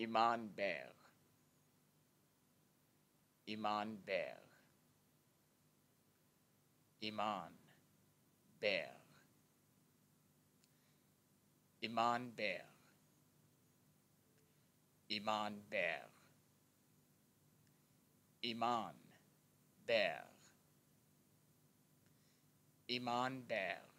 Iman Bear. Iman Bear. Iman Bear. Iman Bear. Iman Bear. Iman Bear. Iman Bear.